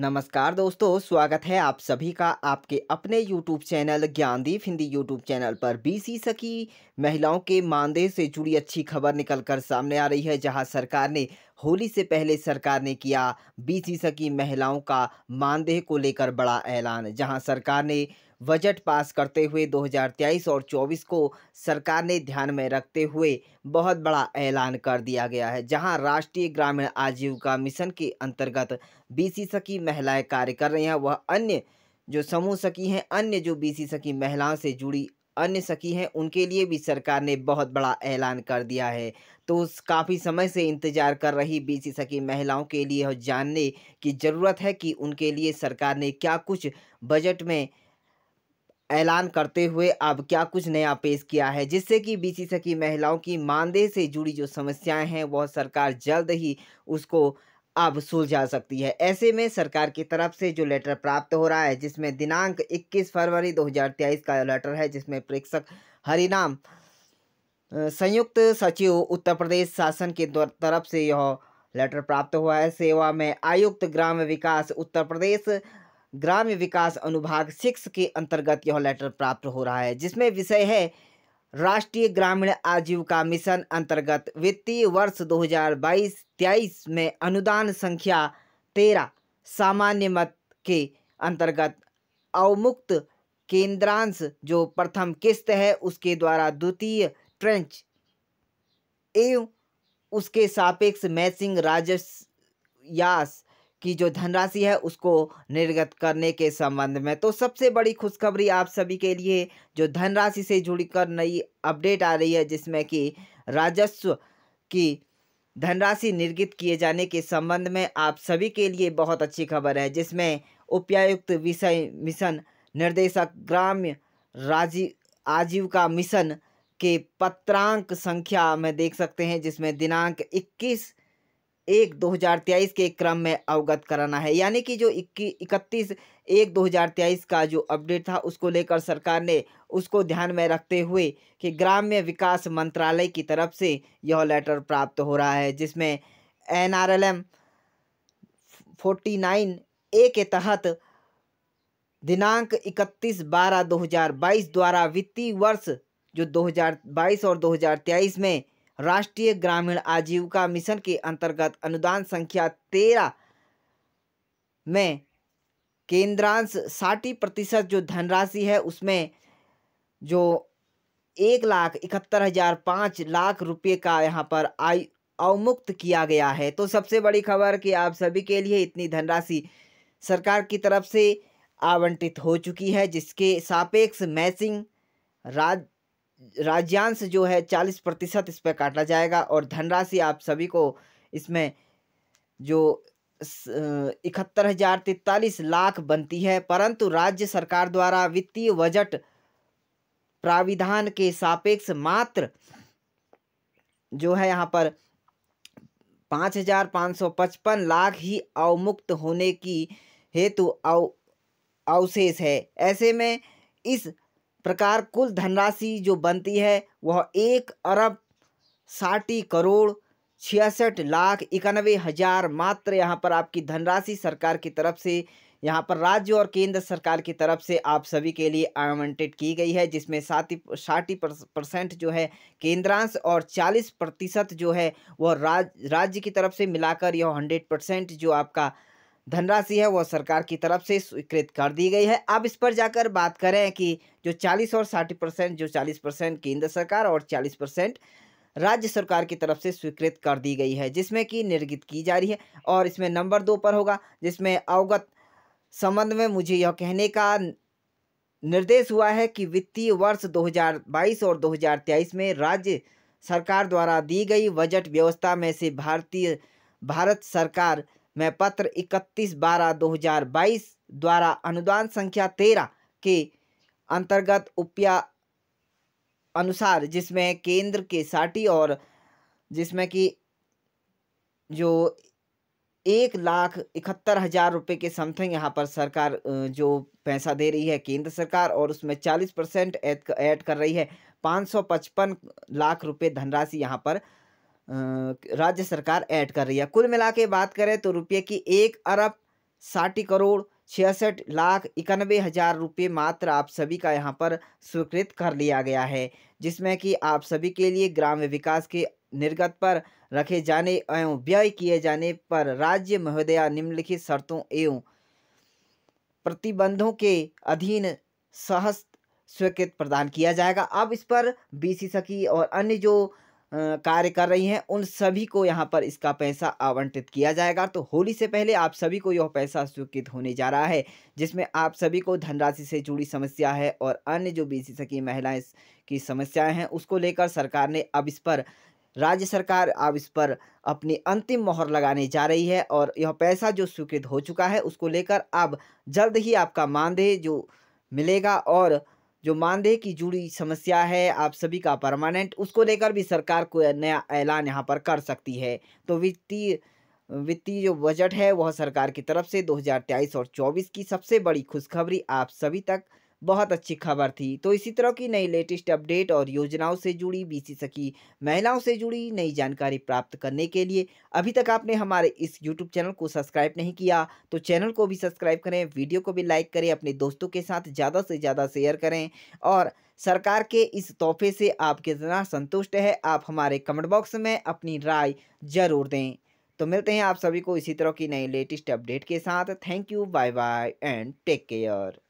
नमस्कार दोस्तों स्वागत है आप सभी का आपके अपने YouTube channel Gyandeep Hindi YouTube channel पर सी सकी महिलाओं के मानदेय से जुड़ी अच्छी खबर निकलकर सामने आ रही है जहां सरकार ने होली से पहले सरकार ने किया सी सकी महिलाओं का मानदेय को लेकर बड़ा ऐलान जहां सरकार ने बजट पास करते हुए 2023 और 24 को सरकार ने ध्यान में रखते हुए बहुत बड़ा ऐलान कर दिया गया है जहां राष्ट्रीय ग्रामीण आजीविका मिशन के अंतर्गत बीसी सखी महिलाएं कार्य कर रही हैं वह अन्य जो समूह सखी हैं अन्य जो बीसी सखी महिलाओं से जुड़ी अन्य सखी हैं उनके लिए भी सरकार ने बहुत बड़ा ऐलान कर दिया है तो काफ़ी समय से इंतजार कर रही बीसी सखी महिलाओं के लिए जानने की ज़रूरत है कि उनके लिए सरकार ने क्या कुछ बजट में ऐलान करते हुए अब क्या कुछ नया पेश किया है जिससे कि बीसी सखी महिलाओं की मानदेय से जुड़ी जो समस्याएं हैं वह सरकार जल्द ही उसको अब सुलझा सकती है ऐसे में सरकार की तरफ से जो लेटर प्राप्त हो रहा है जिसमें दिनांक 21 फरवरी 2023 का लेटर है जिसमें प्रेक्षक हरिनाम संयुक्त सचिव उत्तर प्रदेश शासन के तरफ से यह लेटर प्राप्त हुआ है सेवा में आयुक्त ग्राम विकास उत्तर प्रदेश ग्राम्य विकास अनुभाग सिक्स के अंतर्गत यह लेटर प्राप्त हो रहा है जिसमें विषय है राष्ट्रीय ग्रामीण आजीविका मिशन अंतर्गत वित्तीय वर्ष 2022-23 में अनुदान संख्या तेरह सामान्य मत के अंतर्गत अवमुक्त केंद्रांश जो प्रथम किस्त है उसके द्वारा द्वितीय ट्रेंच एवं उसके सापेक्ष मैचिंग राजस्व यास की जो धनराशि है उसको निर्गत करने के संबंध में तो सबसे बड़ी खुशखबरी आप सभी के लिए जो धनराशि से जुड़ी कर नई अपडेट आ रही है जिसमें कि राजस्व की धनराशि निर्गत किए जाने के संबंध में आप सभी के लिए बहुत अच्छी खबर है जिसमें उपायुक्त विषय मिशन निर्देशक ग्राम्य राजीव आजीविका मिशन के पत्रांक संख्या में देख सकते हैं जिसमें दिनांक इक्कीस एक दो हज़ार तेईस के क्रम में अवगत कराना है यानी कि जो इकतीस एक दो हज़ार तेईस का जो अपडेट था उसको लेकर सरकार ने उसको ध्यान में रखते हुए कि ग्राम्य विकास मंत्रालय की तरफ से यह लेटर प्राप्त हो रहा है जिसमें N R L M forty nine A के तहत दिनांक इकतीस बारह दो हज़ार बाईस द्वारा वित्तीय वर्ष जो दो हज़ार बाईस और दो हज़ार तेईस में राष्ट्रीय ग्रामीण आजीविका मिशन के अंतर्गत अनुदान संख्या तेरह में केंद्रांश साठी प्रतिशत जो धनराशि है उसमें जो एक लाख इकहत्तर हज़ार पाँच लाख रुपये का यहाँ पर आय अवमुक्त किया गया है तो सबसे बड़ी खबर कि आप सभी के लिए इतनी धनराशि सरकार की तरफ से आवंटित हो चुकी है जिसके सापेक्ष मैचिंग राज्य राज्यांश जो है चालीस प्रतिशत इस पर काटा जाएगा और धनराशि आप सभी को इसमें जो इकहत्तर हजार तैतालीस लाख बनती है परंतु राज्य सरकार द्वारा वित्तीय बजट प्राविधान के सापेक्ष मात्र जो है यहाँ पर पाँच हजार पाँच सौ पचपन लाख ही अवमुक्त होने की हेतु अवशेष है ऐसे में इस प्रकार कुल धनराशि जो बनती है वह एक अरब साठी करोड़ छियासठ लाख इक्यानवे हज़ार मात्र यहाँ पर आपकी धनराशि सरकार की तरफ से यहाँ पर राज्य और केंद्र सरकार की तरफ से आप सभी के लिए आवंटित की गई है जिसमें साठी साठी परसेंट जो है केंद्रांश और चालीस प्रतिशत जो है वह राज राज्य की तरफ से मिलाकर यह हंड्रेड परसेंट जो आपका धनराशि है वो सरकार की तरफ से स्वीकृत कर दी गई है अब इस पर जाकर बात करें कि जो 40 और 60 परसेंट जो 40 परसेंट केंद्र सरकार और 40 परसेंट राज्य सरकार की तरफ से स्वीकृत कर दी गई है जिसमें कि निर्गित की जा रही है और इसमें नंबर दो पर होगा जिसमें अवगत संबंध में मुझे यह कहने का निर्देश हुआ है कि वित्तीय वर्ष 2022 और 2023 में राज्य सरकार द्वारा दी गई बजट व्यवस्था में से भारतीय भारत सरकार में पत्र 31 बारह 2022 द्वारा अनुदान संख्या 13 के अंतर्गत उपया अनुसार जिसमें केंद्र के साठी और जिसमें कि जो एक लाख इकहत्तर हज़ार रुपये के समथिंग यहाँ पर सरकार जो पैसा दे रही है केंद्र सरकार और उसमें चालीस परसेंट ऐड कर रही है पाँच सौ पचपन लाख रुपये धनराशि यहाँ पर राज्य सरकार ऐड कर रही है कुल मिला के बात करें तो रुपये की एक अरब साठ करोड़ छियासठ लाख इक्यानवे हज़ार रुपये मात्र आप सभी का यहाँ पर स्वीकृत कर लिया गया है जिसमें कि आप सभी के लिए ग्राम्य विकास के निर्गत पर रखे जाने एवं व्यय किए जाने पर राज्य महोदया निम्नलिखित शर्तों एवं प्रतिबंधों के अधीन सहस्त्र स्वीकृत प्रदान किया जाएगा अब इस पर बीसी सखी और अन्य जो कार्य कर रही हैं उन सभी को यहाँ पर इसका पैसा आवंटित किया जाएगा तो होली से पहले आप सभी को यह पैसा स्वीकृत होने जा रहा है जिसमें आप सभी को धनराशि से जुड़ी समस्या है और अन्य जो बी सकी महिलाएं की समस्याएं हैं उसको लेकर सरकार ने अब इस पर राज्य सरकार अब इस पर अपनी अंतिम मोहर लगाने जा रही है और यह पैसा जो स्वीकृत हो चुका है उसको लेकर अब जल्द ही आपका मानदेय जो मिलेगा और जो मानदेय की जुड़ी समस्या है आप सभी का परमानेंट उसको लेकर भी सरकार को नया ऐलान यहाँ पर कर सकती है तो वित्तीय वित्तीय जो बजट है वह सरकार की तरफ से 2023 और 24 की सबसे बड़ी खुशखबरी आप सभी तक बहुत अच्छी खबर थी तो इसी तरह की नई लेटेस्ट अपडेट और योजनाओं से जुड़ी बीसी सखी महिलाओं से जुड़ी नई जानकारी प्राप्त करने के लिए अभी तक आपने हमारे इस यूट्यूब चैनल को सब्सक्राइब नहीं किया तो चैनल को भी सब्सक्राइब करें वीडियो को भी लाइक करें अपने दोस्तों के साथ ज़्यादा से ज़्यादा शेयर करें और सरकार के इस तोहफे से आप कितना संतुष्ट है आप हमारे कमेंट बॉक्स में अपनी राय जरूर दें तो मिलते हैं आप सभी को इसी तरह की नई लेटेस्ट अपडेट के साथ thank you bye bye and take care